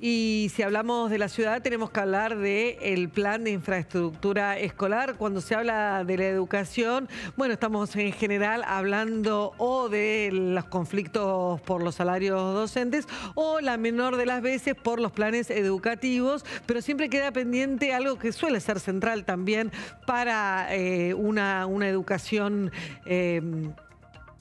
Y si hablamos de la ciudad, tenemos que hablar del el plan de infraestructura escolar. Cuando se habla de la educación, bueno, estamos en general hablando o de los conflictos por los salarios docentes o la menor de las veces por los planes educativos, pero siempre queda pendiente algo que suele ser central también para eh, una, educación. Eh,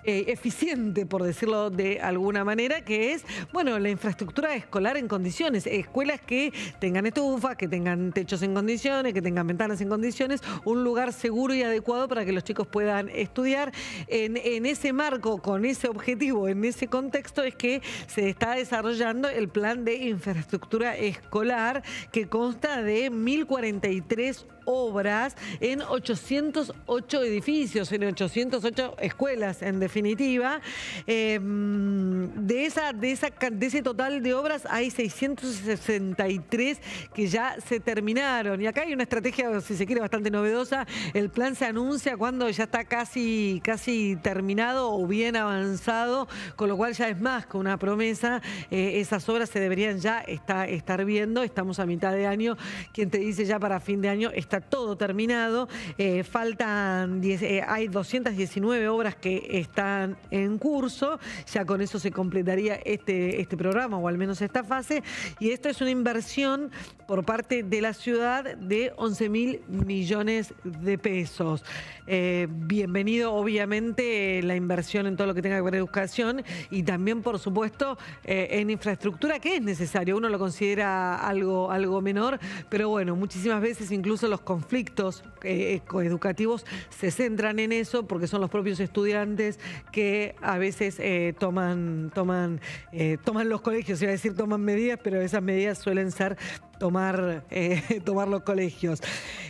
eh, eficiente, por decirlo de alguna manera, que es, bueno, la infraestructura escolar en condiciones. Escuelas que tengan estufa, que tengan techos en condiciones, que tengan ventanas en condiciones, un lugar seguro y adecuado para que los chicos puedan estudiar. En, ese marco, con ese objetivo, en ese contexto, es que se está desarrollando el plan de infraestructura escolar que consta de 1043 obras en 808 edificios, en 808 escuelas, en definitiva. Em, de, esa, de, esa, ese total de obras hay 663 que ya se terminaron. Y acá hay una estrategia, si se quiere, bastante novedosa. El plan se anuncia cuando ya está casi, casi terminado o bien avanzado, con lo cual ya es más que una promesa. Eh, esas obras se deberían ya estar viendo. Estamos a mitad de año. Quien te dice ya para fin de año está todo terminado. Eh, faltan, eh, hay 219 obras que están en curso. Ya con eso se completaría este, este programa, o al menos esta fase. Y esto es una inversión por parte de la ciudad de 11 mil millones de pesos. Eh, bienvenido, obviamente, la inversión en todo lo que tenga que ver con educación y también, por supuesto, en infraestructura, que es necesario. Uno lo considera algo, algo menor, pero bueno, muchísimas veces incluso los conflictos eh, educativos se centran en eso porque son los propios estudiantes que a veces eh, toman, toman, eh, toman los colegios, iba a decir toman medidas, pero esas medidas suelen ser tomar, eh, tomar los colegios.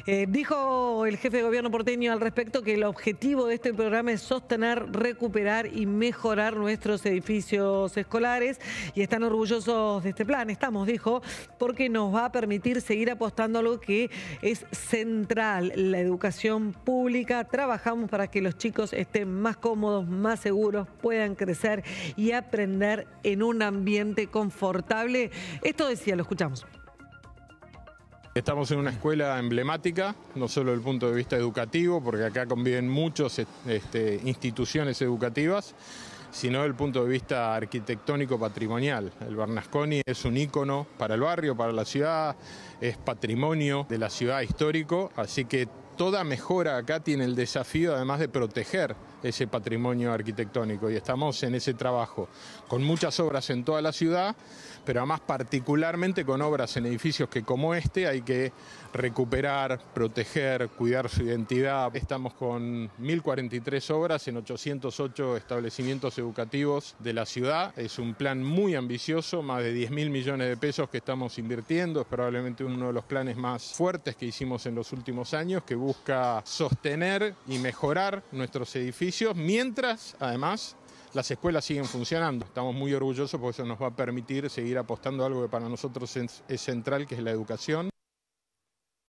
Eh, dijo el jefe de gobierno porteño al respecto que el objetivo de este programa es sostener, recuperar y mejorar nuestros edificios escolares y están orgullosos de este plan, estamos, dijo, porque nos va a permitir seguir apostando a lo que es central, la educación pública. Trabajamos para que los chicos estén más cómodos, más seguros, puedan crecer y aprender en un ambiente confortable. Esto decía, lo escuchamos. Estamos en una escuela emblemática, no solo desde el punto de vista educativo, porque acá conviven muchas este, instituciones educativas, sino desde el punto de vista arquitectónico patrimonial. El Bernasconi es un ícono para el barrio, para la ciudad, es patrimonio de la ciudad histórico, así que toda mejora acá tiene el desafío además de proteger ese patrimonio arquitectónico y estamos en ese trabajo con muchas obras en toda la ciudad, pero además particularmente con obras en edificios que como este hay que recuperar, proteger, cuidar su identidad. Estamos con 1.043 obras en 808 establecimientos educativos de la ciudad. Es un plan muy ambicioso, más de 10.000 millones de pesos que estamos invirtiendo, es probablemente uno de los planes más fuertes que hicimos en los últimos años, que busca sostener y mejorar nuestros edificios mientras, además, las escuelas siguen funcionando. Estamos muy orgullosos porque eso nos va a permitir seguir apostando algo que para nosotros es central, que es la educación.